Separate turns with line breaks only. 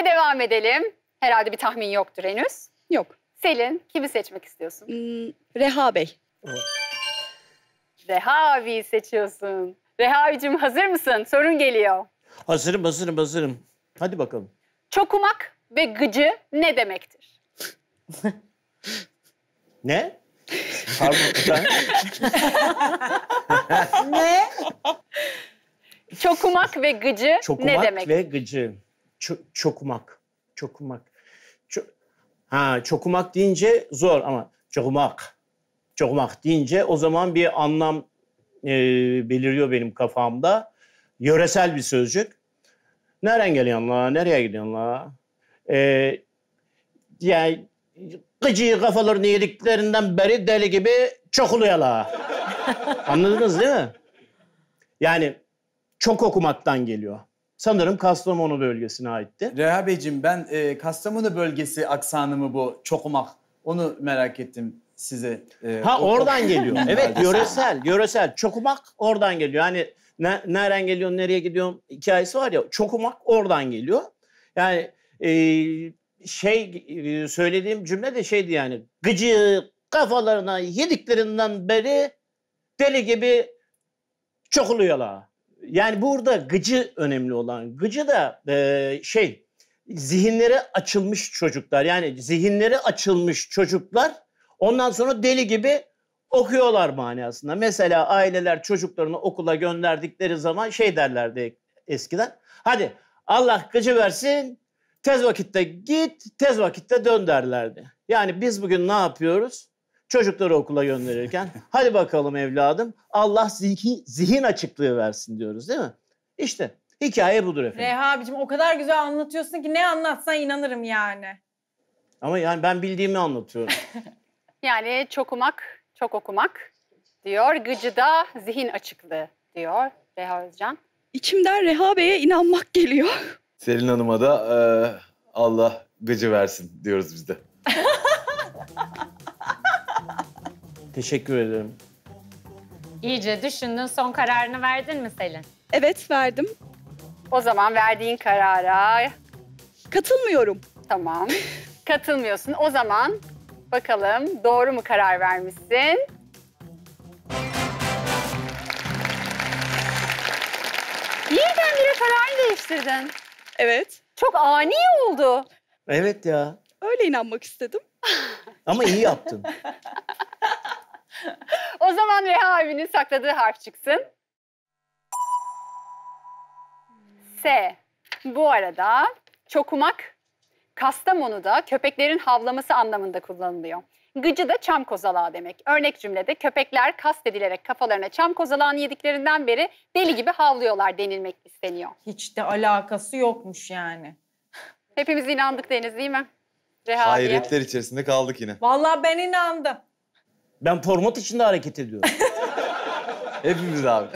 Ve devam edelim. Herhalde bir tahmin yoktur henüz. Yok. Selin, kimi seçmek istiyorsun? Hmm, Reha Bey. Reha abiyi seçiyorsun. Reha abicim hazır mısın? Sorun geliyor.
Hazırım, hazırım, hazırım. Hadi bakalım.
Çokumak ve gıcı ne demektir?
ne? Pardon.
ne? Çokumak ve gıcı Çokumak ne demek? Çokumak ve
gıcı çokumak. Çokumak. ha çokumak deyince zor ama çokumak. Çokumak deyince o zaman bir anlam e, beliriyor benim kafamda. Yöresel bir sözcük. Nereden geliyorsun la? Nereye gidiyorsun la? Ee, yani gıcı kafalarını yediklerinden beri deli gibi çokuluyor la. Anladınız değil mi? Yani çok okumaktan geliyor. Sanırım Kastamonu bölgesine aitti. Reha Beyciğim ben e, Kastamonu bölgesi aksanımı bu çokumak onu merak ettim size. E, ha o, oradan o, geliyor. evet yöresel, yöresel. Çokumak oradan geliyor. Yani ne, nereden geliyorum, nereye gidiyorum hikayesi var ya. Çokumak oradan geliyor. Yani e, şey e, söylediğim cümle de şeydi yani. Gıcı kafalarına yediklerinden beri deli gibi çokuluyorlar. Yani burada gıcı önemli olan. Gıcı da e, şey zihinlere açılmış çocuklar. Yani zihinleri açılmış çocuklar ondan sonra deli gibi okuyorlar manasında. Mesela aileler çocuklarını okula gönderdikleri zaman şey derlerdi eskiden. Hadi Allah gıcı versin tez vakitte git tez vakitte dön derlerdi. Yani biz bugün ne yapıyoruz? Çocukları okula gönderirken hadi bakalım evladım Allah zihin, zihin açıklığı versin diyoruz değil mi? İşte hikaye budur efendim.
Reha abicim o kadar güzel anlatıyorsun ki ne anlatsan inanırım yani.
Ama yani ben bildiğimi anlatıyorum.
yani çok okumak, çok okumak diyor. Gıcıda zihin açıklığı diyor Reha Özcan. İçimden Reha Bey'e inanmak geliyor.
Selin Hanım'a da e, Allah gıcı versin diyoruz biz de. Teşekkür ederim.
İyice düşündün, son kararını verdin mi Selin? Evet, verdim. O zaman verdiğin karara... Katılmıyorum. Tamam. Katılmıyorsun. O zaman bakalım doğru mu karar vermişsin? Birdenbire kararını değiştirdin. Evet. Çok ani oldu.
Evet ya.
Öyle inanmak istedim.
Ama iyi yaptın.
O zaman Reha abinin sakladığı harf çıksın. S. Bu arada çokumak Kastamonu'da köpeklerin havlaması anlamında kullanılıyor. Gıcı da çam kozalağı demek. Örnek cümlede köpekler kast edilerek kafalarına çam kozalağını yediklerinden beri deli gibi havlıyorlar denilmek isteniyor. Hiç de alakası yokmuş yani. Hepimiz inandık Deniz değil mi? Reha diye. Hayretler
içerisinde kaldık yine.
Vallahi ben inandım.
Ben format içinde hareket ediyorum. Hepimiz abi.